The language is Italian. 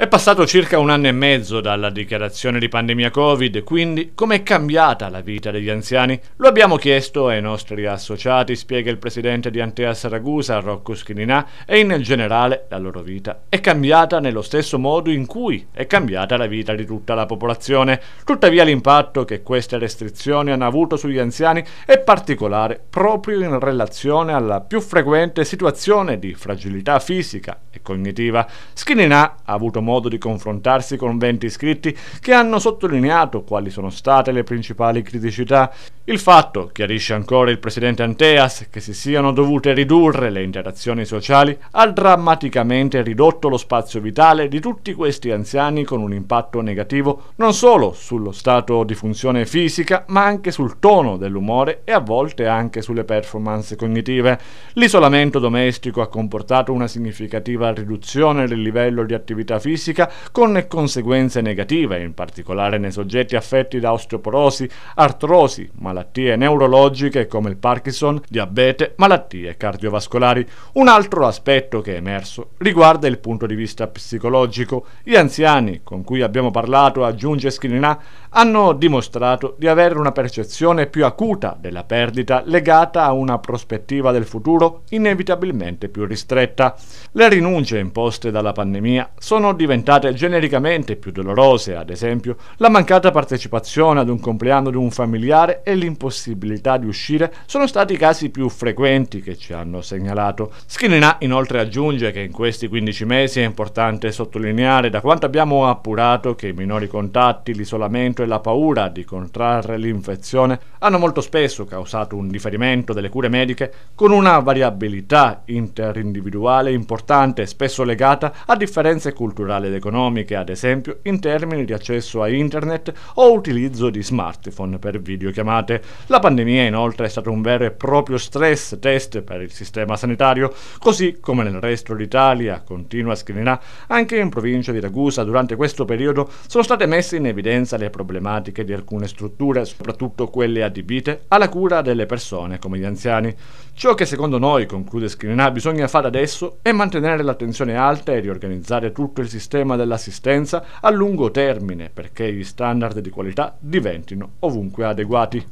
È passato circa un anno e mezzo dalla dichiarazione di pandemia Covid, quindi com'è cambiata la vita degli anziani? Lo abbiamo chiesto ai nostri associati, spiega il presidente di Antea Saragusa, Rocco Schininà, e in generale la loro vita è cambiata nello stesso modo in cui è cambiata la vita di tutta la popolazione. Tuttavia l'impatto che queste restrizioni hanno avuto sugli anziani è particolare proprio in relazione alla più frequente situazione di fragilità fisica e cognitiva. Schininà ha avuto modo di confrontarsi con 20 iscritti che hanno sottolineato quali sono state le principali criticità il fatto, chiarisce ancora il presidente Anteas, che si siano dovute ridurre le interazioni sociali ha drammaticamente ridotto lo spazio vitale di tutti questi anziani con un impatto negativo non solo sullo stato di funzione fisica, ma anche sul tono dell'umore e a volte anche sulle performance cognitive. L'isolamento domestico ha comportato una significativa riduzione del livello di attività fisica con conseguenze negative, in particolare nei soggetti affetti da osteoporosi, artrosi, malattie malattie neurologiche come il Parkinson, diabete, malattie cardiovascolari. Un altro aspetto che è emerso riguarda il punto di vista psicologico. Gli anziani con cui abbiamo parlato, aggiunge Schirinà, hanno dimostrato di avere una percezione più acuta della perdita legata a una prospettiva del futuro inevitabilmente più ristretta. Le rinunce imposte dalla pandemia sono diventate genericamente più dolorose, ad esempio la mancata partecipazione ad un compleanno di un familiare e dell'impossibilità di uscire sono stati i casi più frequenti che ci hanno segnalato. Skinina inoltre aggiunge che in questi 15 mesi è importante sottolineare da quanto abbiamo appurato che i minori contatti, l'isolamento e la paura di contrarre l'infezione hanno molto spesso causato un differimento delle cure mediche con una variabilità interindividuale importante, spesso legata a differenze culturali ed economiche, ad esempio in termini di accesso a internet o utilizzo di smartphone per videochiamate private. Cioè, la pandemia inoltre è stato un vero e proprio stress test per il sistema sanitario, così come nel resto d'Italia, continua Scrinà, anche in provincia di Ragusa durante questo periodo sono state messe in evidenza le problematiche di alcune strutture, soprattutto quelle adibite alla cura delle persone come gli anziani. Ciò che secondo noi, conclude Scrinà, bisogna fare adesso è mantenere l'attenzione alta e riorganizzare tutto il sistema dell'assistenza a lungo termine perché gli standard di qualità diventino ovunque adeguati.